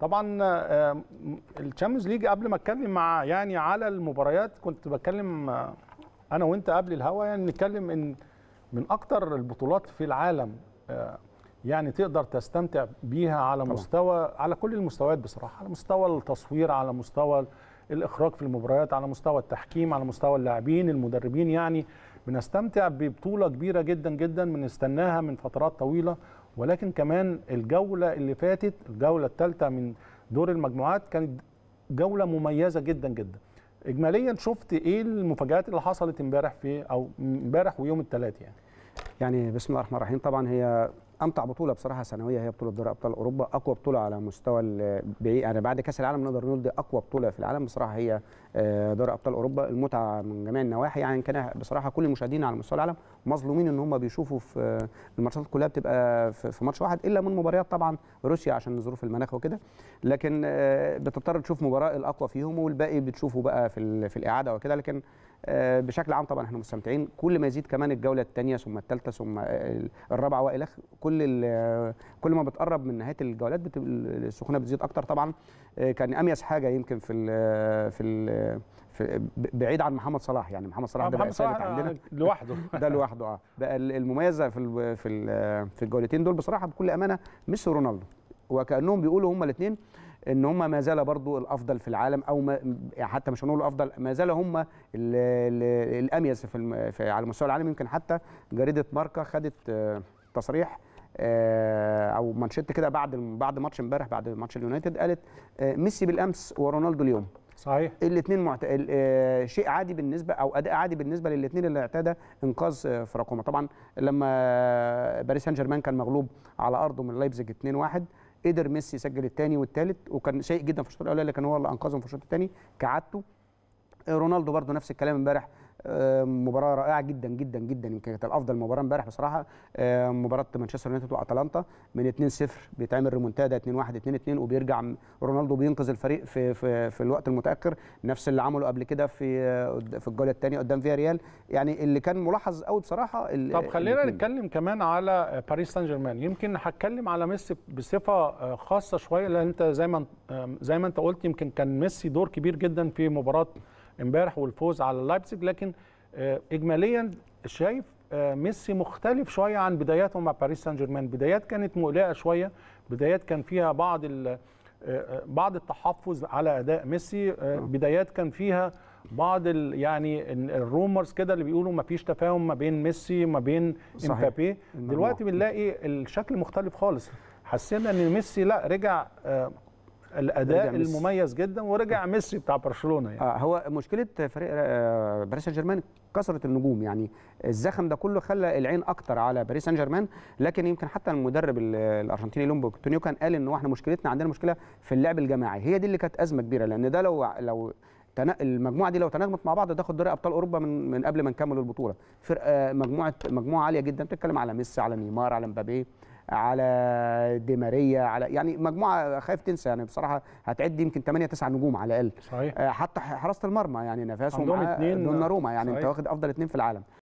طبعا آه، الشامبيونز ليج قبل ما اتكلم مع يعني على المباريات كنت بتكلم آه، انا وانت قبل الهوا يعني نتكلم ان من اكتر البطولات في العالم آه، يعني تقدر تستمتع بيها على طبعا. مستوى على كل المستويات بصراحه على مستوى التصوير على مستوى الاخراج في المباريات على مستوى التحكيم على مستوى اللاعبين المدربين يعني بنستمتع ببطوله كبيره جدا جدا بنستناها من فترات طويله ولكن كمان الجوله اللي فاتت الجوله الثالثه من دور المجموعات كانت جوله مميزه جدا جدا اجماليا شفت ايه المفاجات اللي حصلت امبارح في او امبارح ويوم الثلاثة يعني يعني بسم الله الرحمن الرحيم طبعا هي امتع بطوله بصراحه سنويه هي بطوله دوري ابطال اوروبا اقوى بطوله على مستوى يعني بعد كاس العالم نقدر نقول دي اقوى بطوله في العالم بصراحه هي آه، دوري ابطال اوروبا المتعه من جميع النواحي يعني كان بصراحه كل المشاهدين على مستوى العالم مظلومين ان هم بيشوفوا في آه، الماتشات كلها بتبقى في ماتش واحد الا من مباريات طبعا روسيا عشان ظروف المناخ وكده لكن آه، بتضطر تشوف مباراه الاقوى فيهم والباقي بتشوفه بقى في في الاعاده وكده لكن بشكل عام طبعا احنا مستمتعين كل ما يزيد كمان الجوله الثانيه ثم الثالثه ثم الرابعه والى كل كل ما بتقرب من نهايه الجولات بت... السخونه بتزيد اكتر طبعا آه، كان اميز حاجه يمكن في الـ في الـ في بعيد عن محمد صلاح يعني محمد صلاح آه، ده بقى ثابت عندنا لوحده ده لوحده اه بقى المميزه في الـ في الـ في الجولتين دول بصراحه بكل امانه ميسي ورونالدو وكانهم بيقولوا هما الاثنين ان هم ما زال برضو الافضل في العالم او ما يعني حتى مش هنقول الافضل ما زال هم الاميز في, في على مستوى العالم يمكن حتى جريده ماركا خدت آه، تصريح آه، او مانشيت كده بعد بعد ماتش امبارح بعد ماتش اليونايتد قالت آه، ميسي بالامس ورونالدو اليوم صحيح الاثنين معت... آه، شيء عادي بالنسبه او اداء عادي بالنسبه للاثنين اللي اعتاد انقاذ في طبعا لما باريس سان جيرمان كان مغلوب على ارضه من لايبزيج 2-1 قدر ميسي يسجل الثاني والثالث وكان سيء جدا في الشوط الاولاني لكن هو اللي انقذهم في الشوط الثاني كعادته رونالدو برضو نفس الكلام امبارح آه، مباراه رائعه جدا جدا جدا يمكن كانت الافضل مباراه امبارح بصراحه آه، مباراه مانشستر يونايتد واتلانتا من 2-0 بيتعمل ريمونتادا 2-1 2-2 وبيرجع رونالدو بينقذ الفريق في في, في الوقت المتاخر نفس اللي عمله قبل كده في آه، في الجوله الثانيه قدام فيا ريال يعني اللي كان ملاحظ قوي بصراحه طب خلينا نتكلم كمان على باريس سان جيرمان يمكن هتكلم على ميسي بصفه خاصه شويه لان انت زي ما زي ما انت قلت يمكن كان ميسي دور كبير جدا في مباراه امبارح والفوز على لايبزيج لكن آه، اجماليا شايف آه، ميسي مختلف شويه عن بداياته مع باريس سان جيرمان بدايات كانت مقلقه شويه بدايات كان فيها بعض آه، بعض التحفظ على اداء ميسي بدايات كان فيها بعض ال يعني الرومرز كده اللي بيقولوا ما فيش تفاهم ما بين ميسي ما بين امبابي دلوقتي بنلاقي الشكل مختلف خالص حسينا ان ميسي لا رجع الاداء المميز جدا ورجع آه. ميسي بتاع برشلونه يعني آه هو مشكله فريق آه، باريس سان جيرمان كثره النجوم يعني الزخم ده كله خلى العين اكتر على باريس سان جيرمان لكن يمكن حتى المدرب الارجنتيني لومبو تونيو كان قال ان احنا مشكلتنا عندنا مشكله في اللعب الجماعي هي دي اللي كانت ازمه كبيره لان ده لو لو المجموعه دي لو تناغمت مع بعض تاخد دوري ابطال اوروبا من من قبل ما نكمل البطوله فرقه مجموعه مجموعه عاليه جدا بتتكلم على ميسي على نيمار على مبابي على دي على يعني مجموعه خايف تنسى يعني بصراحه هتعد يمكن 8 9 نجوم على الاقل صحيح آه، حتى حراسه المرمى يعني نفاسهم دون روما يعني صحيح. انت واخد افضل اثنين في العالم